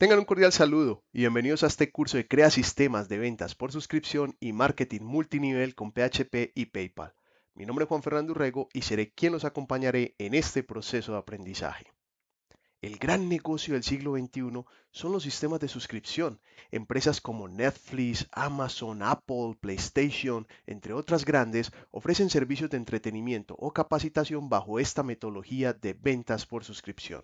Tengan un cordial saludo y bienvenidos a este curso de Crea Sistemas de Ventas por Suscripción y Marketing Multinivel con PHP y PayPal. Mi nombre es Juan Fernando Urrego y seré quien los acompañaré en este proceso de aprendizaje. El gran negocio del siglo XXI son los sistemas de suscripción. Empresas como Netflix, Amazon, Apple, PlayStation, entre otras grandes, ofrecen servicios de entretenimiento o capacitación bajo esta metodología de ventas por suscripción.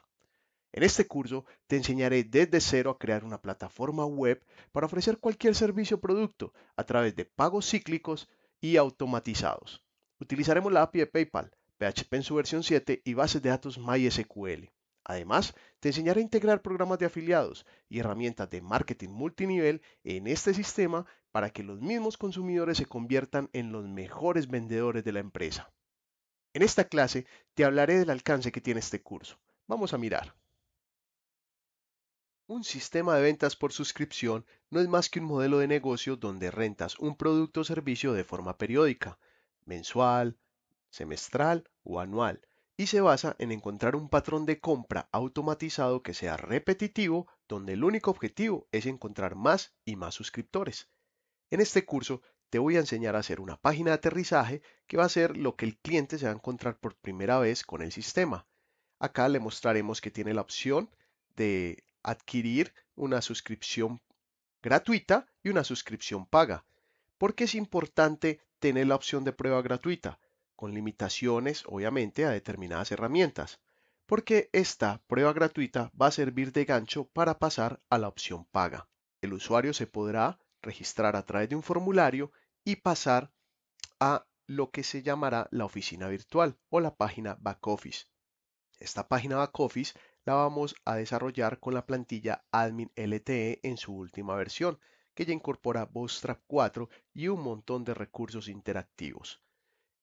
En este curso te enseñaré desde cero a crear una plataforma web para ofrecer cualquier servicio o producto a través de pagos cíclicos y automatizados. Utilizaremos la API de PayPal, PHP en su versión 7 y bases de datos MySQL. Además, te enseñaré a integrar programas de afiliados y herramientas de marketing multinivel en este sistema para que los mismos consumidores se conviertan en los mejores vendedores de la empresa. En esta clase te hablaré del alcance que tiene este curso. Vamos a mirar. Un sistema de ventas por suscripción no es más que un modelo de negocio donde rentas un producto o servicio de forma periódica, mensual, semestral o anual, y se basa en encontrar un patrón de compra automatizado que sea repetitivo, donde el único objetivo es encontrar más y más suscriptores. En este curso te voy a enseñar a hacer una página de aterrizaje que va a ser lo que el cliente se va a encontrar por primera vez con el sistema. Acá le mostraremos que tiene la opción de adquirir una suscripción gratuita y una suscripción paga, porque es importante tener la opción de prueba gratuita, con limitaciones obviamente a determinadas herramientas, porque esta prueba gratuita va a servir de gancho para pasar a la opción paga. El usuario se podrá registrar a través de un formulario y pasar a lo que se llamará la oficina virtual o la página back office. Esta página back office la vamos a desarrollar con la plantilla Admin LTE en su última versión, que ya incorpora Bootstrap 4 y un montón de recursos interactivos.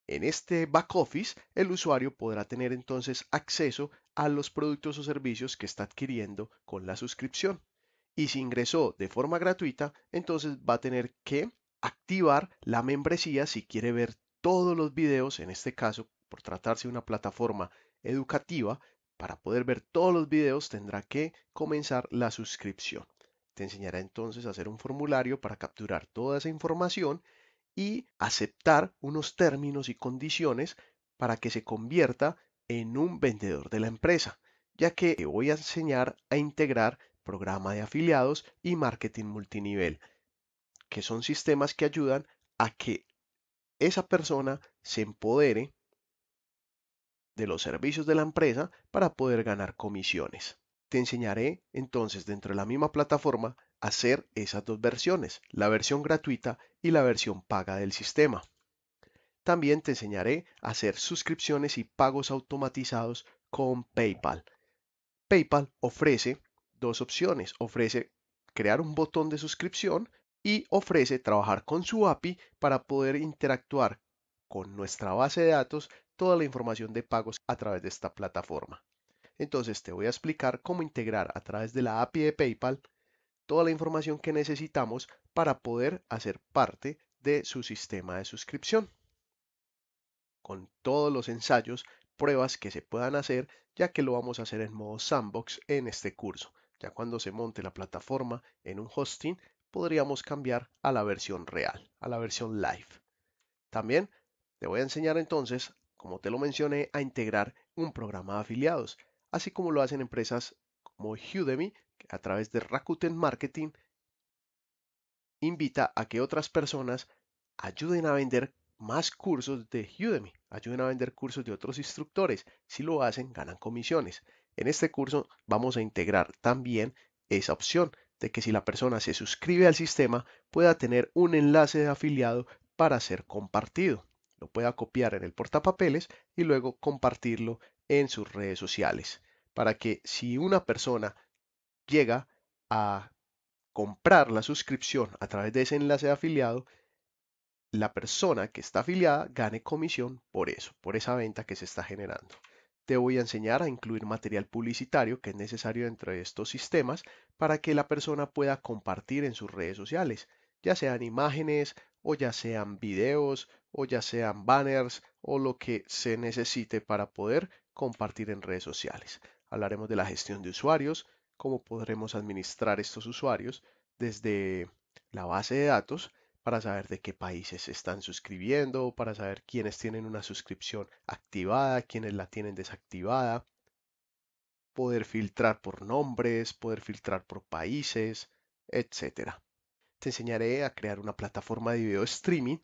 En este back office, el usuario podrá tener entonces acceso a los productos o servicios que está adquiriendo con la suscripción. Y si ingresó de forma gratuita, entonces va a tener que activar la membresía si quiere ver todos los videos, en este caso, por tratarse de una plataforma educativa, para poder ver todos los videos tendrá que comenzar la suscripción. Te enseñará entonces a hacer un formulario para capturar toda esa información y aceptar unos términos y condiciones para que se convierta en un vendedor de la empresa, ya que voy a enseñar a integrar programa de afiliados y marketing multinivel, que son sistemas que ayudan a que esa persona se empodere de los servicios de la empresa para poder ganar comisiones. Te enseñaré entonces dentro de la misma plataforma hacer esas dos versiones, la versión gratuita y la versión paga del sistema. También te enseñaré a hacer suscripciones y pagos automatizados con PayPal. PayPal ofrece dos opciones. Ofrece crear un botón de suscripción y ofrece trabajar con su API para poder interactuar con nuestra base de datos toda la información de pagos a través de esta plataforma. Entonces te voy a explicar cómo integrar a través de la API de PayPal toda la información que necesitamos para poder hacer parte de su sistema de suscripción. Con todos los ensayos, pruebas que se puedan hacer, ya que lo vamos a hacer en modo sandbox en este curso. Ya cuando se monte la plataforma en un hosting, podríamos cambiar a la versión real, a la versión live. También te voy a enseñar entonces como te lo mencioné, a integrar un programa de afiliados, así como lo hacen empresas como Udemy, que a través de Rakuten Marketing invita a que otras personas ayuden a vender más cursos de Udemy, ayuden a vender cursos de otros instructores. Si lo hacen, ganan comisiones. En este curso vamos a integrar también esa opción de que si la persona se suscribe al sistema pueda tener un enlace de afiliado para ser compartido lo pueda copiar en el portapapeles y luego compartirlo en sus redes sociales. Para que si una persona llega a comprar la suscripción a través de ese enlace de afiliado, la persona que está afiliada gane comisión por eso, por esa venta que se está generando. Te voy a enseñar a incluir material publicitario que es necesario entre estos sistemas para que la persona pueda compartir en sus redes sociales ya sean imágenes o ya sean videos o ya sean banners o lo que se necesite para poder compartir en redes sociales. Hablaremos de la gestión de usuarios, cómo podremos administrar estos usuarios desde la base de datos para saber de qué países se están suscribiendo, para saber quiénes tienen una suscripción activada, quiénes la tienen desactivada, poder filtrar por nombres, poder filtrar por países, etcétera te enseñaré a crear una plataforma de video streaming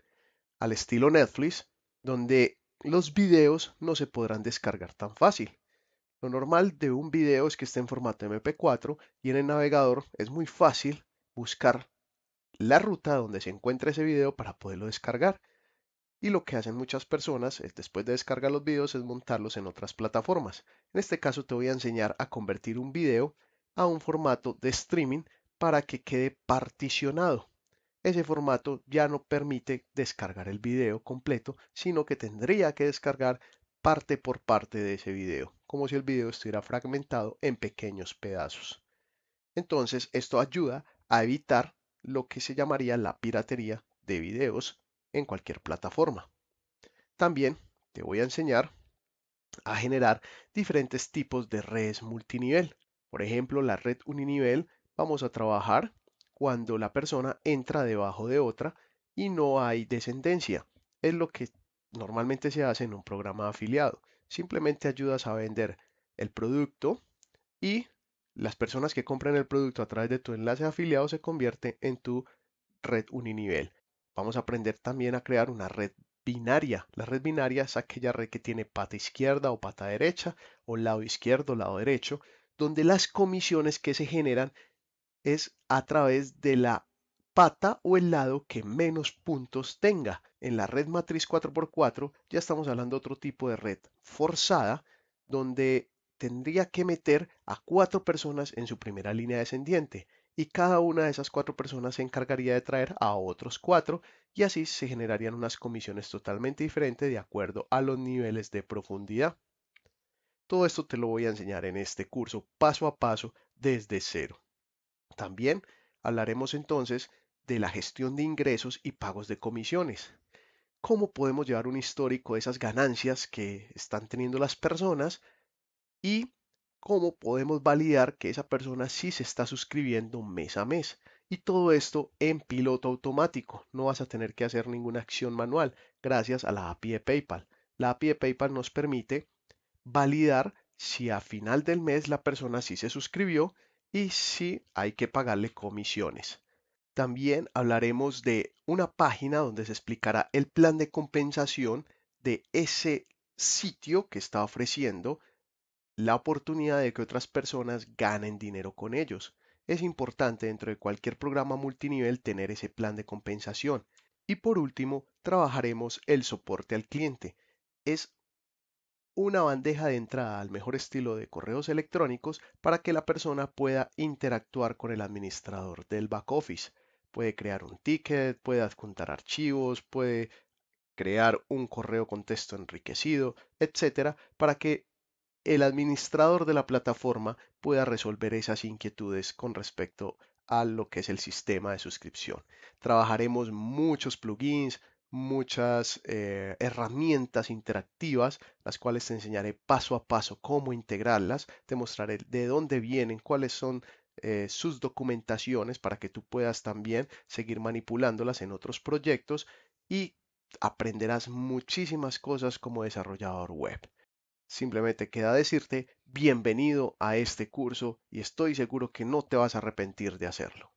al estilo Netflix, donde los videos no se podrán descargar tan fácil. Lo normal de un video es que esté en formato MP4 y en el navegador es muy fácil buscar la ruta donde se encuentra ese video para poderlo descargar. Y lo que hacen muchas personas es, eh, después de descargar los videos es montarlos en otras plataformas. En este caso te voy a enseñar a convertir un video a un formato de streaming para que quede particionado. Ese formato ya no permite descargar el video completo, sino que tendría que descargar parte por parte de ese video, como si el video estuviera fragmentado en pequeños pedazos. Entonces, esto ayuda a evitar lo que se llamaría la piratería de videos en cualquier plataforma. También te voy a enseñar a generar diferentes tipos de redes multinivel. Por ejemplo, la red uninivel vamos a trabajar cuando la persona entra debajo de otra y no hay descendencia. Es lo que normalmente se hace en un programa afiliado. Simplemente ayudas a vender el producto y las personas que compran el producto a través de tu enlace afiliado se convierten en tu red uninivel. Vamos a aprender también a crear una red binaria. La red binaria es aquella red que tiene pata izquierda o pata derecha o lado izquierdo, o lado derecho, donde las comisiones que se generan es a través de la pata o el lado que menos puntos tenga. En la red matriz 4x4 ya estamos hablando de otro tipo de red forzada donde tendría que meter a cuatro personas en su primera línea descendiente y cada una de esas cuatro personas se encargaría de traer a otros cuatro y así se generarían unas comisiones totalmente diferentes de acuerdo a los niveles de profundidad. Todo esto te lo voy a enseñar en este curso paso a paso desde cero. También hablaremos entonces de la gestión de ingresos y pagos de comisiones. Cómo podemos llevar un histórico de esas ganancias que están teniendo las personas y cómo podemos validar que esa persona sí se está suscribiendo mes a mes. Y todo esto en piloto automático. No vas a tener que hacer ninguna acción manual gracias a la API de PayPal. La API de PayPal nos permite validar si a final del mes la persona sí se suscribió y si hay que pagarle comisiones. También hablaremos de una página donde se explicará el plan de compensación de ese sitio que está ofreciendo la oportunidad de que otras personas ganen dinero con ellos. Es importante dentro de cualquier programa multinivel tener ese plan de compensación. Y por último, trabajaremos el soporte al cliente. Es una bandeja de entrada al mejor estilo de correos electrónicos para que la persona pueda interactuar con el administrador del back office. Puede crear un ticket, puede adjuntar archivos, puede crear un correo con texto enriquecido, etcétera, para que el administrador de la plataforma pueda resolver esas inquietudes con respecto a lo que es el sistema de suscripción. Trabajaremos muchos plugins, muchas eh, herramientas interactivas, las cuales te enseñaré paso a paso cómo integrarlas, te mostraré de dónde vienen, cuáles son eh, sus documentaciones para que tú puedas también seguir manipulándolas en otros proyectos y aprenderás muchísimas cosas como desarrollador web. Simplemente queda decirte bienvenido a este curso y estoy seguro que no te vas a arrepentir de hacerlo.